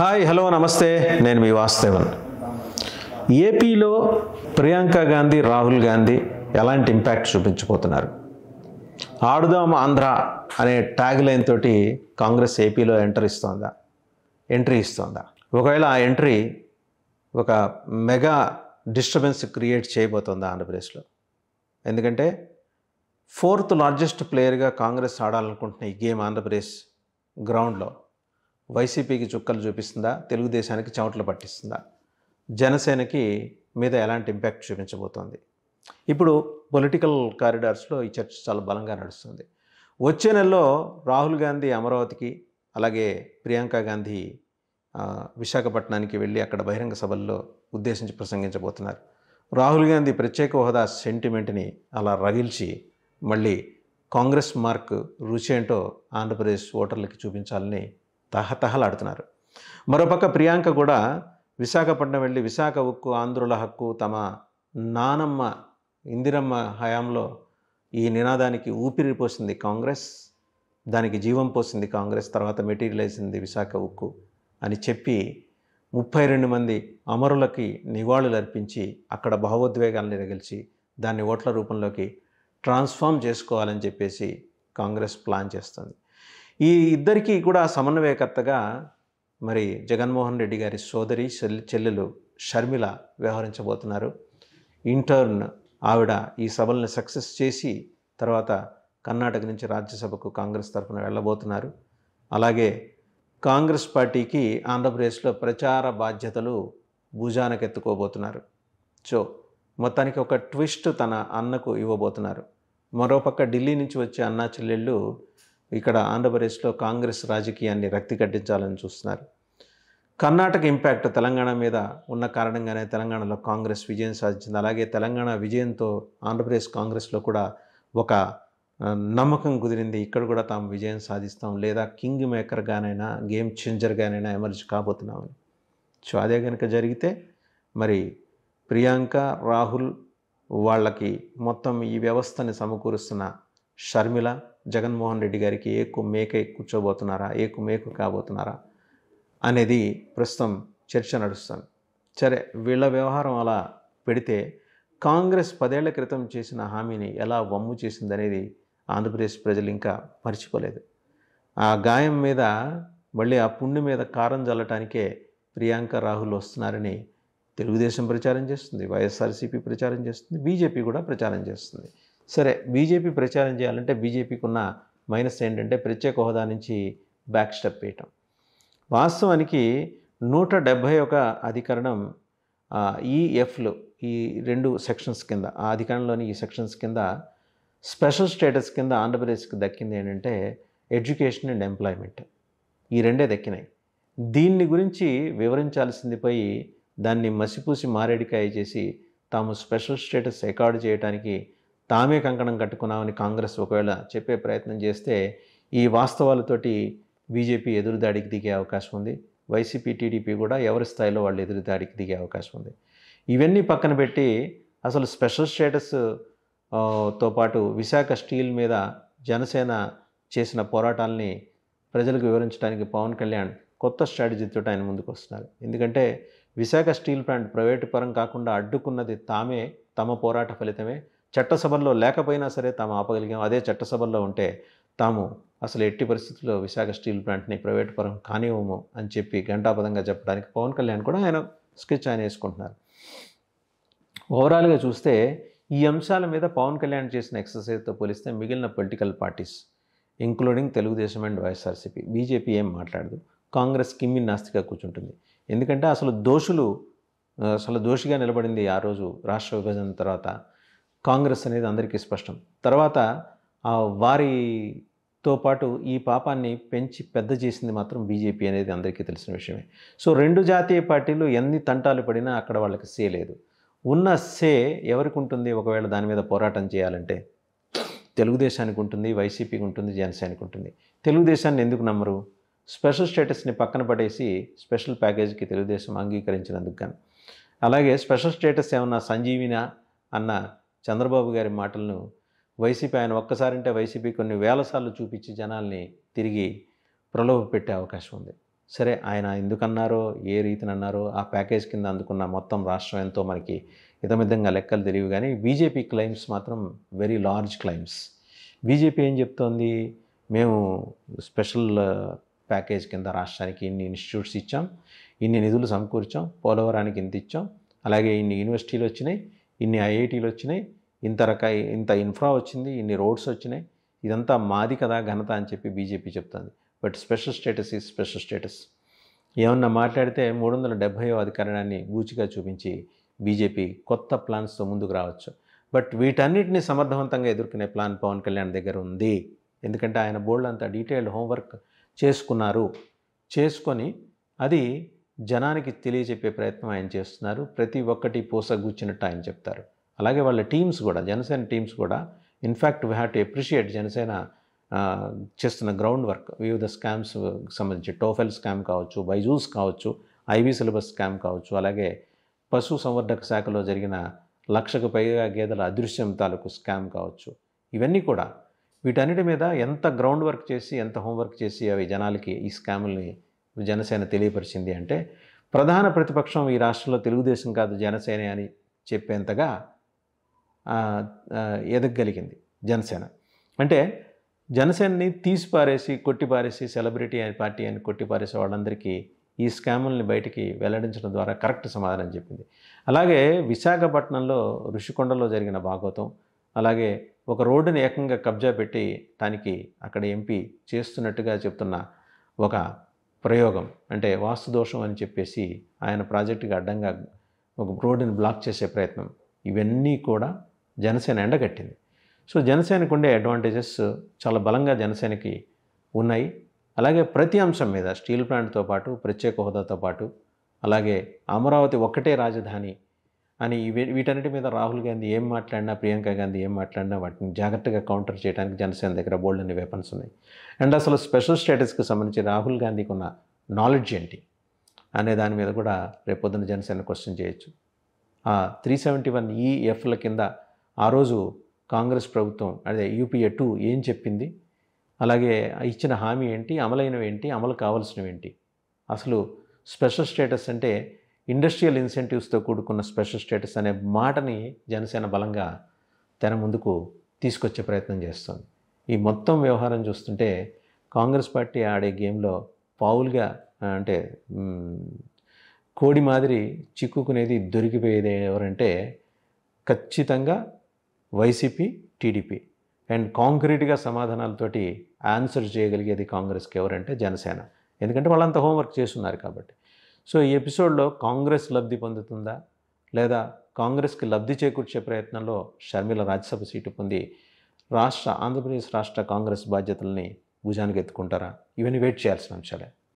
hi hello నమస్తే నేను మీ వాస్తవన్ ఏపీలో ప్రియాంక గాంధీ రాహుల్ గాంధీ ఎలాంటి ఇంపాక్ట్ చూపించబోతున్నారు ఆడుదాం ఆంధ్ర అనే ట్యాగ్ లైన్ తోటి కాంగ్రెస్ ఏపీలో ఎంటర్ ఇస్తోందా ఎంట్రీ ఇస్తోందా ఒకవేళ ఆ ఎంట్రీ ఒక మెగా డిస్టర్బెన్స్ క్రియేట్ చేయబోతుందా ఆంధ్రప్రదేశ్లో ఎందుకంటే ఫోర్త్ లార్జెస్ట్ ప్లేయర్గా కాంగ్రెస్ ఆడాలనుకుంటున్న ఈ గేమ్ ఆంధ్రప్రదేశ్ గ్రౌండ్లో వైసీపీకి చుక్కలు చూపిస్తుందా తెలుగుదేశానికి చెమటలు పట్టిస్తుందా జనసేనకి మీద ఎలాంటి ఇంపాక్ట్ చూపించబోతోంది ఇప్పుడు పొలిటికల్ కారిడార్స్లో ఈ చర్చ చాలా బలంగా నడుస్తుంది వచ్చే నెలలో రాహుల్ గాంధీ అమరావతికి అలాగే ప్రియాంక గాంధీ విశాఖపట్నానికి వెళ్ళి అక్కడ బహిరంగ సభల్లో ఉద్దేశించి ప్రసంగించబోతున్నారు రాహుల్ గాంధీ ప్రత్యేక హోదా సెంటిమెంట్ని అలా రగిల్చి మళ్ళీ కాంగ్రెస్ మార్క్ రుచి ఏంటో ఆంధ్రప్రదేశ్ ఓటర్లకి చూపించాలని తహతహలాడుతున్నారు మరోపక్క ప్రియాంక కూడా విశాఖపట్నం వెళ్ళి విశాఖ ఉక్కు ఆంధ్రుల హక్కు తమ నానమ్మ ఇందిరమ్మ హయాంలో ఈ నినాదానికి ఊపిరి పోసింది కాంగ్రెస్ దానికి జీవం పోసింది కాంగ్రెస్ తర్వాత మెటీరియల్ వేసింది విశాఖ ఉక్కు అని చెప్పి ముప్పై రెండు మంది అమరులకి నివాళులు అర్పించి అక్కడ భావోద్వేగాలను రగిల్చి దాన్ని ఓట్ల రూపంలోకి ట్రాన్స్ఫామ్ చేసుకోవాలని చెప్పేసి కాంగ్రెస్ ప్లాన్ చేస్తుంది ఈ ఇద్దరికీ కూడా సమన్వయకర్తగా మరి జగన్మోహన్ రెడ్డి గారి సోదరి చెల్లెలు షర్మిల వ్యవహరించబోతున్నారు ఇంటర్న్ ఆవిడ ఈ సభల్ని సక్సెస్ చేసి తర్వాత కర్ణాటక నుంచి రాజ్యసభకు కాంగ్రెస్ తరఫున వెళ్ళబోతున్నారు అలాగే కాంగ్రెస్ పార్టీకి ఆంధ్రప్రదేశ్లో ప్రచార బాధ్యతలు భుజానకెత్తుకోబోతున్నారు సో మొత్తానికి ఒక ట్విస్ట్ తన అన్నకు ఇవ్వబోతున్నారు మరోపక్క ఢిల్లీ నుంచి వచ్చే అన్నా చెల్లెళ్ళు ఇక్కడ ఆంధ్రప్రదేశ్లో కాంగ్రెస్ రాజకీయాన్ని రక్తి కట్టించాలని చూస్తున్నారు కర్ణాటక ఇంపాక్ట్ తెలంగాణ మీద ఉన్న కారణంగానే తెలంగాణలో కాంగ్రెస్ విజయం సాధించింది అలాగే తెలంగాణ విజయంతో ఆంధ్రప్రదేశ్ కాంగ్రెస్లో కూడా ఒక నమ్మకం కుదిరింది ఇక్కడ కూడా తాము విజయం సాధిస్తాం లేదా కింగ్ మేకర్గానైనా గేమ్ చేంజర్గానైనా ఎమర్జ్ కాబోతున్నామని సో అదే కనుక జరిగితే మరి ప్రియాంక రాహుల్ వాళ్ళకి మొత్తం ఈ వ్యవస్థని సమకూరుస్తున్న షర్మిల జగన్మోహన్ రెడ్డి గారికి ఏ కుమ్మేక కూర్చోబోతున్నారా ఏ కుమ్మేకు కాబోతున్నారా అనేది ప్రస్తుతం చర్చ నడుస్తుంది సరే వీళ్ళ వ్యవహారం అలా పెడితే కాంగ్రెస్ పదేళ్ల క్రితం చేసిన హామీని ఎలా వమ్ము చేసిందనేది ఆంధ్రప్రదేశ్ ప్రజలు ఇంకా మర్చిపోలేదు ఆ గాయం మీద మళ్ళీ ఆ పుండు మీద కారం చల్లటానికే ప్రియాంక రాహుల్ వస్తున్నారని తెలుగుదేశం ప్రచారం చేస్తుంది వైఎస్ఆర్సీపీ ప్రచారం చేస్తుంది బీజేపీ కూడా ప్రచారం చేస్తుంది సరే బీజేపీ ప్రచారం చేయాలంటే బీజేపీకి ఉన్న మైనస్ ఏంటంటే ప్రత్యేక హోదా నుంచి బ్యాక్ స్టెప్ వేయటం వాస్తవానికి నూట డెబ్భై ఒక అధికరణం ఈ ఎఫ్లు ఈ రెండు సెక్షన్స్ కింద ఆ అధికారంలోని ఈ సెక్షన్స్ కింద స్పెషల్ స్టేటస్ కింద ఆంధ్రప్రదేశ్కి దక్కింది ఏంటంటే ఎడ్యుకేషన్ అండ్ ఎంప్లాయ్మెంట్ ఈ రెండే దక్కినాయి దీన్ని గురించి వివరించాల్సింది పోయి దాన్ని మసిపూసి మారేడికాయ చేసి తాము స్పెషల్ స్టేటస్ రికార్డు చేయడానికి తామే కంకణం కట్టుకున్నామని కాంగ్రెస్ ఒకవేళ చెప్పే ప్రయత్నం చేస్తే ఈ వాస్తవాలతోటి బీజేపీ ఎదురుదాడికి దిగే అవకాశం ఉంది వైసీపీ టీడీపీ కూడా ఎవరి స్థాయిలో వాళ్ళు ఎదురుదాడికి దిగే అవకాశం ఉంది ఇవన్నీ పక్కన పెట్టి అసలు స్పెషల్ స్టేటస్ తో పాటు విశాఖ స్టీల్ మీద జనసేన చేసిన పోరాటాలని ప్రజలకు వివరించడానికి పవన్ కళ్యాణ్ కొత్త స్ట్రాటజీతో ఆయన ముందుకు వస్తున్నారు ఎందుకంటే విశాఖ స్టీల్ ప్లాంట్ ప్రైవేటు పరం కాకుండా అడ్డుకున్నది తామే తమ పోరాట ఫలితమే చట్టసభల్లో లేకపోయినా సరే తాము ఆపగలిగాం అదే చట్టసభల్లో ఉంటే తాము అసలు ఎట్టి పరిస్థితుల్లో విశాఖ స్టీల్ ప్లాంట్ని ప్రైవేట్ పరం కానివ్వము అని చెప్పి ఘంటాపదంగా చెప్పడానికి పవన్ కళ్యాణ్ కూడా ఆయన స్కెచ్ ఆయన వేసుకుంటున్నారు ఓవరాల్గా చూస్తే ఈ అంశాల మీద పవన్ కళ్యాణ్ చేసిన ఎక్సర్సైజ్తో పోలిస్తే మిగిలిన political parties including Telugu Desam and YSRCP BJP ఏం మాట్లాడదు కాంగ్రెస్ కిమ్మి నాస్తిగా కూర్చుంటుంది ఎందుకంటే అసలు దోషులు అసలు దోషిగా నిలబడింది ఆ రోజు రాష్ట్ర విభజన తర్వాత కాంగ్రెస్ అనేది అందరికీ స్పష్టం తర్వాత వారితో పాటు ఈ పాపాన్ని పెంచి పెద్ద చేసింది మాత్రం బీజేపీ అనేది అందరికీ తెలిసిన విషయమే సో రెండు జాతీయ పార్టీలు ఎన్ని తంటాలు పడినా అక్కడ వాళ్ళకి సే లేదు ఉన్న సే ఎవరికి ఉంటుంది ఒకవేళ దాని మీద పోరాటం చేయాలంటే తెలుగుదేశానికి ఉంటుంది వైసీపీకి ఉంటుంది జనసేనకి ఉంటుంది తెలుగుదేశాన్ని ఎందుకు నమ్మరు స్పెషల్ స్టేటస్ని పక్కన పడేసి స్పెషల్ ప్యాకేజీకి తెలుగుదేశం అంగీకరించినందుకు కానీ అలాగే స్పెషల్ స్టేటస్ ఏమన్నా సంజీవిన అన్న చంద్రబాబు గారి మాటలను వైసీపీ ఆయన ఒక్కసారింటే వైసీపీ కొన్ని వేల సార్లు చూపించి జనాల్ని తిరిగి ప్రలోభ పెట్టే అవకాశం ఉంది సరే ఆయన ఎందుకన్నారో ఏ రీతిని అన్నారో ఆ ప్యాకేజ్ కింద అందుకున్న మొత్తం రాష్ట్రం ఎంతో మనకి ఇతమితంగా లెక్కలు తెలియవు కానీ బీజేపీ క్లైమ్స్ మాత్రం వెరీ లార్జ్ క్లైమ్స్ బీజేపీ ఏం చెప్తోంది మేము స్పెషల్ ప్యాకేజ్ కింద రాష్ట్రానికి ఇన్ని ఇన్స్టిట్యూట్స్ ఇచ్చాం ఇన్ని నిధులు సమకూర్చాం పోలవరానికి ఇంత ఇచ్చాం అలాగే ఇన్ని యూనివర్సిటీలు వచ్చినాయి ఇన్ని ఐఐటీలు వచ్చినాయి ఇంత రక ఇంత ఇన్ఫ్రా వచ్చింది ఇన్ని రోడ్స్ వచ్చినాయి ఇదంతా మాది కదా ఘనత అని చెప్పి బీజేపీ చెప్తుంది but special status is special status ఏమన్నా మాట్లాడితే మూడు వందల డెబ్భైవ అధికారాన్ని గూచిగా చూపించి బీజేపీ కొత్త ప్లాన్స్తో ముందుకు రావచ్చు బట్ వీటన్నిటిని సమర్థవంతంగా ఎదుర్కొనే ప్లాన్ పవన్ కళ్యాణ్ దగ్గర ఉంది ఎందుకంటే ఆయన బోర్డు అంతా డీటెయిల్డ్ హోంవర్క్ చేసుకున్నారు చేసుకొని అది జనానికి తెలియజెప్పే ప్రయత్నం ఆయన చేస్తున్నారు ప్రతి ఒక్కటి పోసగుచ్చినట్టు ఆయన చెప్తారు అలాగే వాళ్ళ టీమ్స్ కూడా జనసేన టీమ్స్ కూడా in fact we have to appreciate Janasena చేస్తున్న గ్రౌండ్ వర్క్ వివిధ స్కామ్స్ సంబంధించి టోఫెల్ స్కామ్ కావచ్చు బైజూస్ కావచ్చు ఐవీ సిలబస్ స్కామ్ కావచ్చు అలాగే పశు సంవర్ధక శాఖలో జరిగిన లక్షకు పైగా గేదెల అదృశ్యం తాలూకు స్కామ్ కావచ్చు ఇవన్నీ కూడా వీటన్నిటి మీద ఎంత గ్రౌండ్ వర్క్ చేసి ఎంత హోంవర్క్ చేసి అవి జనాలకి ఈ స్కాముల్ని జనసేన తెలియపరిచింది అంటే ప్రధాన ప్రతిపక్షం ఈ రాష్ట్రంలో తెలుగుదేశం కాదు జనసేన అని చెప్పేంతగా ఎదగగలిగింది జనసేన అంటే జనసేనని తీసిపారేసి కొట్టిపారేసి సెలబ్రిటీ అని పార్టీ అని కొట్టిపారేసే వాళ్ళందరికీ ఈ స్కాముల్ని బయటికి వెల్లడించడం ద్వారా కరెక్ట్ సమాధానం చెప్పింది అలాగే విశాఖపట్నంలో ఋషికొండలో జరిగిన భాగవతం అలాగే ఒక రోడ్డుని ఏకంగా కబ్జా పెట్టి దానికి అక్కడ ఎంపీ చేస్తున్నట్టుగా చెప్తున్న ఒక ప్రయోగం అంటే వాస్తుదోషం అని చెప్పేసి ఆయన ప్రాజెక్టుకి అడ్డంగా ఒక రోడ్డుని బ్లాక్ చేసే ప్రయత్నం ఇవన్నీ కూడా జనసేన ఎండగట్టింది సో జనసేనకు ఉండే అడ్వాంటేజెస్ చాలా బలంగా జనసేనకి ఉన్నాయి అలాగే ప్రతి అంశం మీద స్టీల్ ప్లాంట్తో పాటు ప్రత్యేక హోదాతో పాటు అలాగే అమరావతి ఒక్కటే రాజధాని అని వీటన్నిటి మీద రాహుల్ గాంధీ ఏం మాట్లాడినా ప్రియాంక గాంధీ ఏం మాట్లాడినా వాటిని జాగ్రత్తగా కౌంటర్ చేయడానికి జనసేన దగ్గర బోల్డ్ అనే వెపన్స్ ఉన్నాయి అండ్ అసలు స్పెషల్ స్టేటస్కి సంబంధించి రాహుల్ గాంధీకి ఉన్న నాలెడ్జ్ ఏంటి అనే దాని మీద కూడా రేపొద్దున జనసేన క్వశ్చన్ చేయొచ్చు ఆ త్రీ సెవెంటీ వన్ ఈఎఫ్ల కింద ఆ రోజు కాంగ్రెస్ ప్రభుత్వం అదే యూపీఏ టూ ఏం చెప్పింది అలాగే ఇచ్చిన హామీ ఏంటి అమలైనవి ఏంటి అమలు కావాల్సినవి ఏంటి అసలు స్పెషల్ స్టేటస్ అంటే ఇండస్ట్రియల్ ఇన్సెంటివ్స్తో కూడుకున్న స్పెషల్ స్టేటస్ అనే మాటని జనసేన బలంగా తెర ముందుకు తీసుకొచ్చే ప్రయత్నం చేస్తుంది ఈ మొత్తం వ్యవహారం చూస్తుంటే కాంగ్రెస్ పార్టీ ఆడే గేమ్లో పావులుగా అంటే కోడి మాదిరి చిక్కుకునేది దొరికిపోయేది ఎవరంటే ఖచ్చితంగా వైసీపీ టీడీపీ అండ్ కాంక్రీట్గా సమాధానాలతోటి ఆన్సర్ చేయగలిగేది కాంగ్రెస్కి ఎవరంటే జనసేన ఎందుకంటే వాళ్ళంతా హోంవర్క్ చేస్తున్నారు కాబట్టి సో ఈ ఎపిసోడ్లో కాంగ్రెస్ లబ్ధి పొందుతుందా లేదా కాంగ్రెస్కి లబ్ధి చేకూర్చే ప్రయత్నంలో షర్మిల రాజ్యసభ సీటు పొంది రాష్ట్ర ఆంధ్రప్రదేశ్ రాష్ట్ర కాంగ్రెస్ బాధ్యతల్ని భుజానికి ఎత్తుకుంటారా ఇవన్నీ వెయిట్ చేయాల్సిన అంశాలే